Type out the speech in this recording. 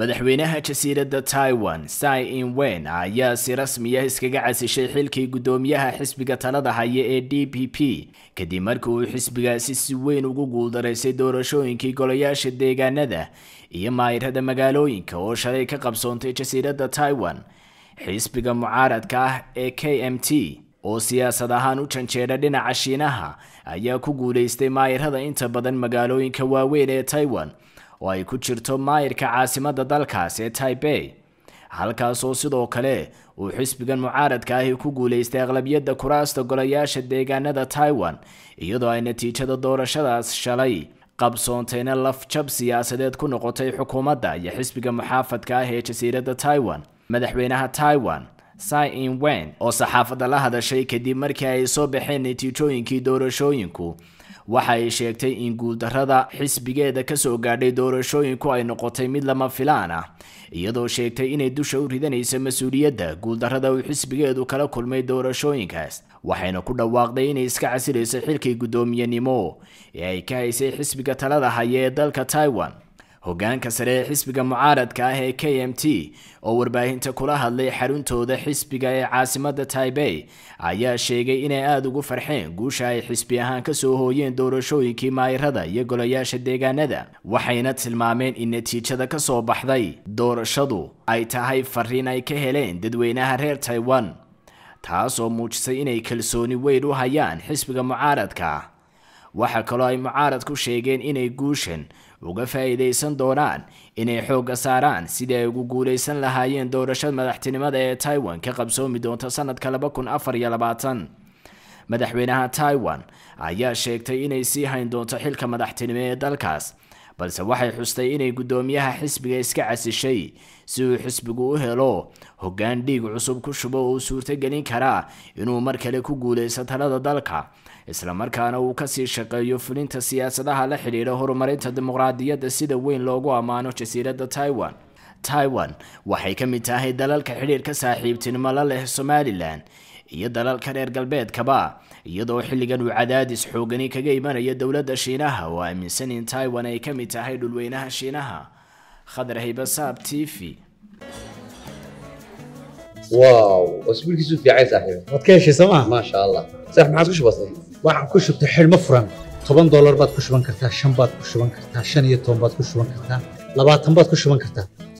madaxweynaha jasiiradda taiwan sai in wen ayaa si rasmiyah iskaga casishay xilkii guddoomiyaha xisbiga talada haya ee d p p kadib markii uu xisbigaasi si weyn ugu guuldaraystay doorashooyinkii golayaasha deegaanada iyo maayirada magaalooyinka oo shalay ka qabsoontay jasiiradda taiwan xisbiga mucaaradka ah ee k m t oo siyaasad ahaan u janjeera dhinaca shiinaha ayaa ku guulaystay maayirada inta badan magaalooyinka waaweyn ee taiwan oo ay ku jirto maayirka caasimadda dalkaas ee taibey halkaasoo sidoo kale uu xisbigan mucaaradka ahi ku guulaystay aqlabiyadda kuraasta golayaasha deegaanada taiwan iyadoo ay natiijada doorashadaas shalay qabsoontayna lafjab siyaasadeed ku noqotay xukuumadda iyo xisbiga muxaafadka ah ee jasiiradda taiwan madaxweynaha taiwan in wen oo saxaafadda la hadashay kadib markii ay soo baxeen natiijooyinkii doorashooyinku waxa ay sheegtay in guuldarada xisbigeeda kasoo gaadhay doorashooyinku ay noqotay mid lama filaan ah iyadoo sheegtay inay dusha u ridanayso mas-uuliyadda guuldarada uu xisbigeedu kala kulmay doorashooyinkaas waxayna ku dhawaaqday inay iska casilayso xilkii guddoomiyenimo ee ay ka haysay xisbiga talada haya ee dalka taiwan hogaanka sare ee xisbiga mucaaradka ah ee k m t oo warbaahinta kula hadlay xaruntooda xisbiga ee caasimada taibey ayaa sheegay inay aada ugu farxeen guusha ay xisbi ahaan kasoo hooyeen doorashooyinkii maayarada iyo golayaasha deegaanada waxayna tilmaameen in natiijada kasoo baxday doorashadu ay tahay fariin ay ka heleen dadweynaha reer taiwan taas oo muujisay inay kalsooni weyn u hayaan xisbiga mucaaradka waxaa kaloo ay mucaaradku sheegeen inay guushan uga faa'iidaysan doonaan inay xoogga saaraan sidii ay ugu guulaysan lahaayeen doorashada madaxtinimada ee taiwan ka qabsoomi doonta sanadka laba kun afar iyo labaatan madaxweynaha taiwan ayaa sheegtay inay sii hayn doonto xilka madaxtinimo ee dalkaas balse waxay xustay inay guddoomiyaha xisbiga iska casishay si uu xisbigu u helo hoggaan dhiig cusub ku shubo oo uu suurtogelin karaa inuu mar kale ku guulaysto talada dalka islamarkaana uu kasii shaqeeyo fulinta siyaasadaha la xidhiidha horumarinta dimuqraadiyadda sida weyn loogu ammaano jasiiradda taiwan taiwan waxay ka mid tahay dalalka xidhiirka saaxiibtinimo la leh somalilan iyo dalalka reer galbeedkaba iyadoo xilligan uu cadaadis xoogani kaga imanayo dowladda shiinaha oo aaminsan in taiwan ay ka mid tahay dhulweynaha shiinaha khadar haybasaab t v toban doolar baad ku shuban kartaa shan baad ku shuban kartaa shan iyo toban baad ku shuban kartaa labaatan baad ku shuban kartaa